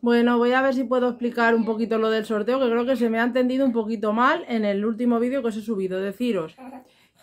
Bueno, voy a ver si puedo explicar un poquito lo del sorteo, que creo que se me ha entendido un poquito mal en el último vídeo que os he subido. Deciros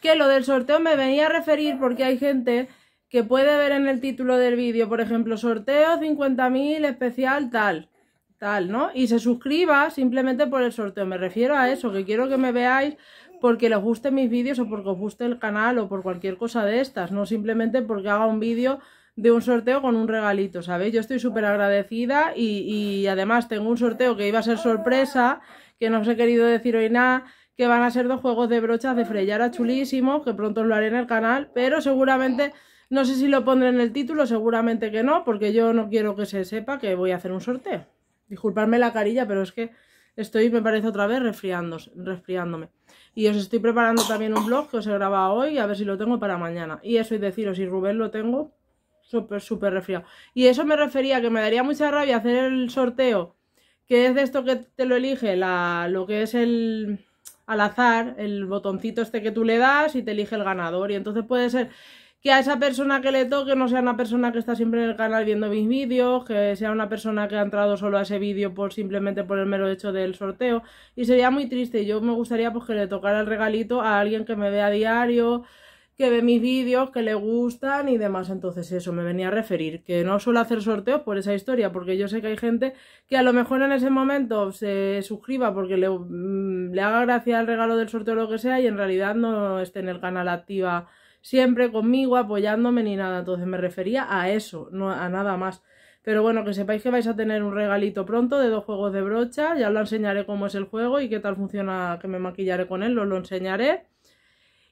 que lo del sorteo me venía a referir porque hay gente que puede ver en el título del vídeo, por ejemplo, sorteo 50.000 especial tal, tal, ¿no? Y se suscriba simplemente por el sorteo. Me refiero a eso, que quiero que me veáis porque les gusten mis vídeos o porque os guste el canal o por cualquier cosa de estas, no simplemente porque haga un vídeo de un sorteo con un regalito, ¿sabéis? Yo estoy súper agradecida y, además tengo un sorteo que iba a ser sorpresa, que no os he querido decir hoy nada, que van a ser dos juegos de brochas de Freyara chulísimo, que pronto os lo haré en el canal, pero seguramente, no sé si lo pondré en el título, seguramente que no, porque yo no quiero que se sepa que voy a hacer un sorteo. Disculpadme la carilla, pero es que estoy, me parece otra vez, resfriándome. Y os estoy preparando también un blog que os he grabado hoy, a ver si lo tengo para mañana. Y eso es deciros, si Rubén lo tengo, súper, súper refriado. Y eso me refería que me daría mucha rabia hacer el sorteo, que es de esto que te lo elige, la, lo que es el al azar, el botoncito este que tú le das y te elige el ganador. Y entonces puede ser que a esa persona que le toque no sea una persona que está siempre en el canal viendo mis vídeos, que sea una persona que ha entrado solo a ese vídeo por simplemente por el mero hecho del sorteo. Y sería muy triste. Yo me gustaría pues, que le tocara el regalito a alguien que me vea a diario que ve mis vídeos, que le gustan y demás. Entonces eso, me venía a referir, que no suelo hacer sorteos por esa historia, porque yo sé que hay gente que a lo mejor en ese momento se suscriba porque le, mm, le haga gracia el regalo del sorteo o lo que sea y en realidad no esté en el canal activa siempre conmigo, apoyándome ni nada. Entonces me refería a eso, no a nada más. Pero bueno, que sepáis que vais a tener un regalito pronto de dos juegos de brocha. Ya os lo enseñaré cómo es el juego y qué tal funciona que me maquillaré con él, os lo enseñaré.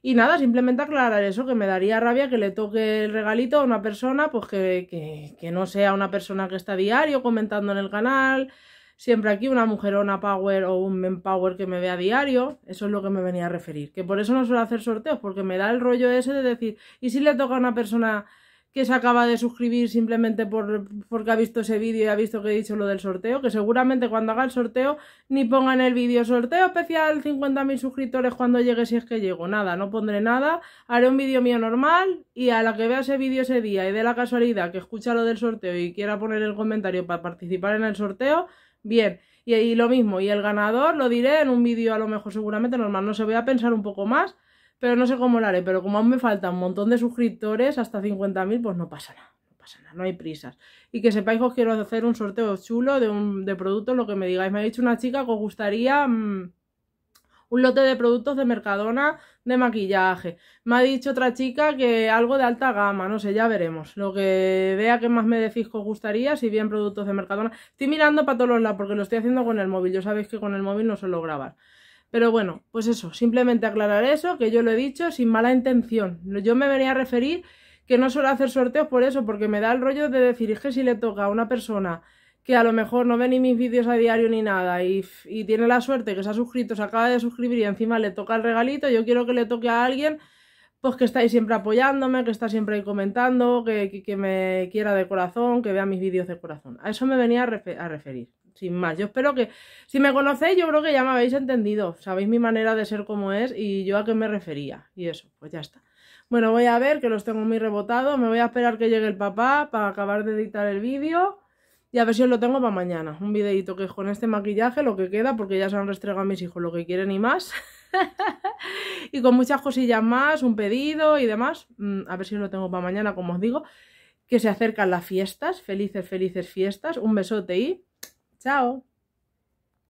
Y nada, simplemente aclarar eso, que me daría rabia que le toque el regalito a una persona, pues que, no sea una persona que está diario comentando en el canal, siempre aquí una mujerona power o un men power que me vea diario, eso es lo que me venía a referir, que por eso no suelo hacer sorteos, porque me da el rollo ese de decir, ¿y si le toca a una persona que se acaba de suscribir simplemente por, porque ha visto ese vídeo y ha visto que he dicho lo del sorteo, que seguramente cuando haga el sorteo ni ponga en el vídeo sorteo especial 50.000 suscriptores cuando llegue si es que llego, nada, no pondré nada, haré un vídeo mío normal y a la que vea ese vídeo ese día y de la casualidad que escucha lo del sorteo y quiera poner el comentario para participar en el sorteo, bien. Y, y lo mismo, y el ganador lo diré en un vídeo a lo mejor seguramente normal, no se voy a pensar un poco más pero no sé cómo lo haré. Pero como aún me falta un montón de suscriptores, hasta 50.000, pues no pasa nada. No pasa nada, no hay prisas. Y que sepáis que os quiero hacer un sorteo chulo de, un, de productos, lo que me digáis. Me ha dicho una chica que os gustaría... Mm, un lote de productos de Mercadona de maquillaje. Me ha dicho otra chica que algo de alta gama, no sé, ya veremos. Lo que vea que más me decís que os gustaría, si bien productos de Mercadona. Estoy mirando para todos los lados porque lo estoy haciendo con el móvil. Yo sabéis que con el móvil no suelo grabar. Pero bueno, pues eso, simplemente aclarar eso, que yo lo he dicho sin mala intención. Yo me venía a referir que no suelo hacer sorteos por eso, porque me da el rollo de decir, es que si le toca a una persona que a lo mejor no ve ni mis vídeos a diario ni nada y, tiene la suerte que se ha suscrito, se acaba de suscribir y encima le toca el regalito, yo quiero que le toque a alguien pues que estáis siempre apoyándome, que está siempre ahí comentando, que, me quiera de corazón, que vea mis vídeos de corazón. A eso me venía a referir sin más. Yo espero que, si me conocéis, yo creo que ya me habéis entendido. Sabéis mi manera de ser como es y yo a qué me refería. Y eso, pues ya está. Bueno, voy a ver que los tengo muy rebotados. Me voy a esperar que llegue el papá para acabar de editar el vídeo. Y a ver si os lo tengo para mañana. Un videito que es con este maquillaje, lo que queda, porque ya se han restregado a mis hijos lo que quieren y más. y con muchas cosillas más, un pedido y demás. Mm, a ver si os lo tengo para mañana, como os digo. Que se acercan las fiestas. Felices, felices fiestas. Un besote y Chao.